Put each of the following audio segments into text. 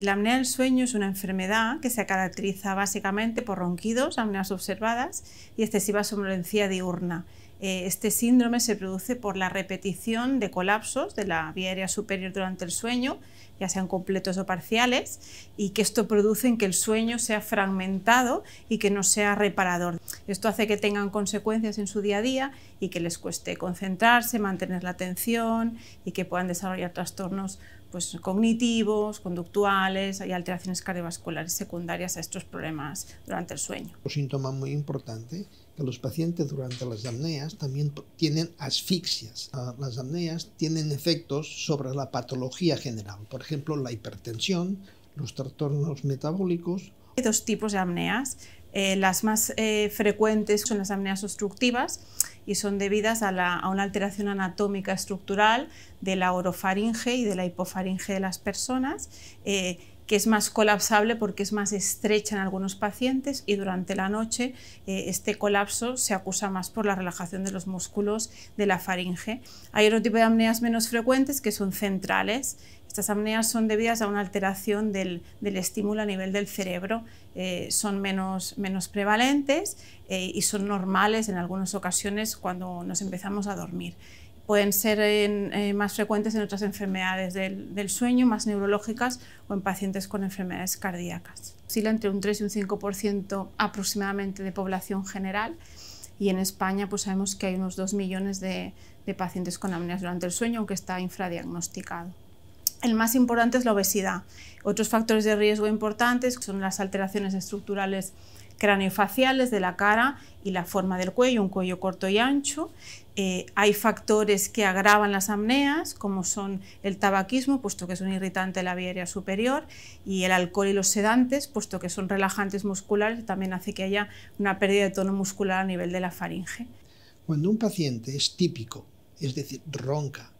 La apnea del sueño es una enfermedad que se caracteriza básicamente por ronquidos, apneas observadas y excesiva somnolencia diurna. Eh, este síndrome se produce por la repetición de colapsos de la vía aérea superior durante el sueño, ya sean completos o parciales, y que esto produce en que el sueño sea fragmentado y que no sea reparador. Esto hace que tengan consecuencias en su día a día y que les cueste concentrarse, mantener la atención y que puedan desarrollar trastornos pues, cognitivos, conductuales y alteraciones cardiovasculares secundarias a estos problemas durante el sueño. Un síntoma muy importante que los pacientes durante las apneas también tienen asfixias. Ah, las apneas tienen efectos sobre la patología general, por ejemplo, la hipertensión, los trastornos metabólicos. Hay dos tipos de apneas. Eh, las más eh, frecuentes son las apneas obstructivas y son debidas a, una alteración anatómica estructural de la orofaringe y de la hipofaringe de las personas. Eh, que es más colapsable porque es más estrecha en algunos pacientes y durante la noche eh, este colapso se acusa más por la relajación de los músculos de la faringe. Hay otro tipo de apneas menos frecuentes que son centrales. Estas apneas son debidas a una alteración del, estímulo a nivel del cerebro, eh, son menos, prevalentes eh, y son normales en algunas ocasiones cuando nos empezamos a dormir pueden ser eh, más frecuentes en otras enfermedades del, sueño, más neurológicas o en pacientes con enfermedades cardíacas. Oscila entre un 3 y un 5% aproximadamente de población general y en España pues sabemos que hay unos 2 millones de, pacientes con amnias durante el sueño, aunque está infradiagnosticado. El más importante es la obesidad. Otros factores de riesgo importantes son las alteraciones estructurales craneofaciales de la cara y la forma del cuello, un cuello corto y ancho. Eh, hay factores que agravan las apneas, como son el tabaquismo, puesto que es un irritante de la vía aérea superior, y el alcohol y los sedantes, puesto que son relajantes musculares también hace que haya una pérdida de tono muscular a nivel de la faringe. Cuando un paciente es típico, es decir, ronca,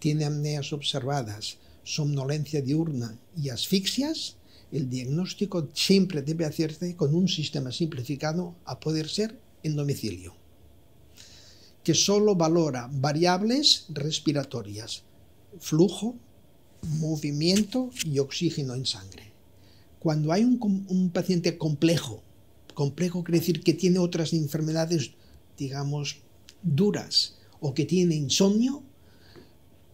tiene apneas observadas, somnolencia diurna y asfixias, el diagnóstico siempre debe hacerse con un sistema simplificado a poder ser en domicilio, que solo valora variables respiratorias, flujo, movimiento y oxígeno en sangre. Cuando hay un, paciente complejo, complejo quiere decir que tiene otras enfermedades, digamos, duras, o que tiene insomnio,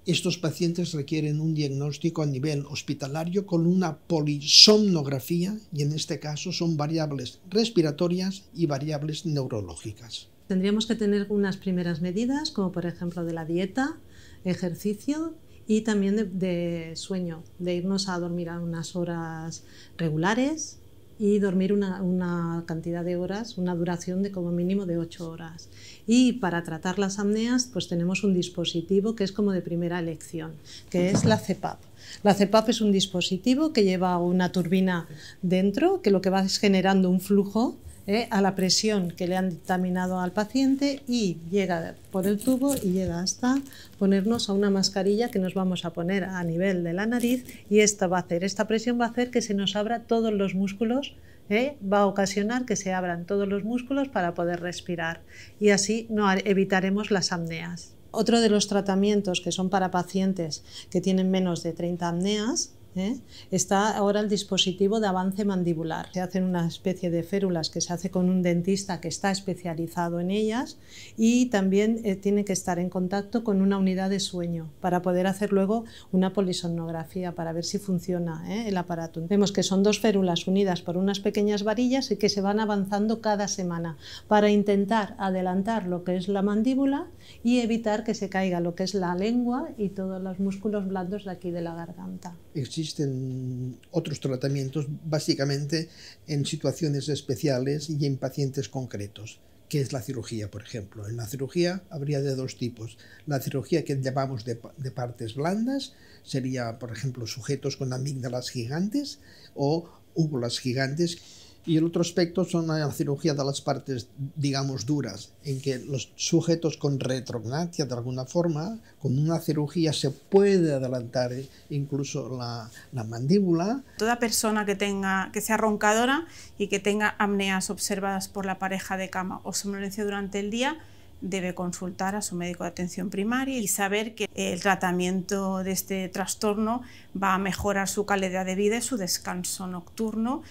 estos pacientes requieren un diagnóstico a nivel hospitalario con una polisomnografía y en este caso son variables respiratorias y variables neurológicas. Tendríamos que tener unas primeras medidas, como por ejemplo de la dieta, ejercicio y también de, sueño, de irnos a dormir a unas horas regulares, y dormir una, cantidad de horas, una duración de como mínimo de ocho horas. Y para tratar las apneas, pues tenemos un dispositivo que es como de primera elección, que es la CEPAP. La CEPAP es un dispositivo que lleva una turbina dentro, que lo que va es generando un flujo ¿eh? a la presión que le han determinado al paciente y llega por el tubo y llega hasta ponernos a una mascarilla que nos vamos a poner a nivel de la nariz y esta va a hacer, esta presión va a hacer que se nos abra todos los músculos ¿eh? va a ocasionar que se abran todos los músculos para poder respirar y así no evitaremos las apneas. Otro de los tratamientos que son para pacientes que tienen menos de 30 apneas ¿eh? Está ahora el dispositivo de avance mandibular. Se hacen una especie de férulas que se hace con un dentista que está especializado en ellas y también eh, tiene que estar en contacto con una unidad de sueño para poder hacer luego una polisonografía para ver si funciona ¿eh? el aparato. Vemos que son dos férulas unidas por unas pequeñas varillas y que se van avanzando cada semana para intentar adelantar lo que es la mandíbula y evitar que se caiga lo que es la lengua y todos los músculos blandos de aquí de la garganta existen otros tratamientos básicamente en situaciones especiales y en pacientes concretos, que es la cirugía, por ejemplo. En la cirugía habría de dos tipos. La cirugía que llamamos de, partes blandas sería, por ejemplo, sujetos con amígdalas gigantes o úvulas gigantes y el otro aspecto son la cirugía de las partes, digamos, duras, en que los sujetos con retrognatia, de alguna forma, con una cirugía se puede adelantar eh, incluso la, mandíbula. Toda persona que, tenga, que sea roncadora y que tenga apneas observadas por la pareja de cama o somnolencia durante el día, debe consultar a su médico de atención primaria y saber que el tratamiento de este trastorno va a mejorar su calidad de vida y su descanso nocturno,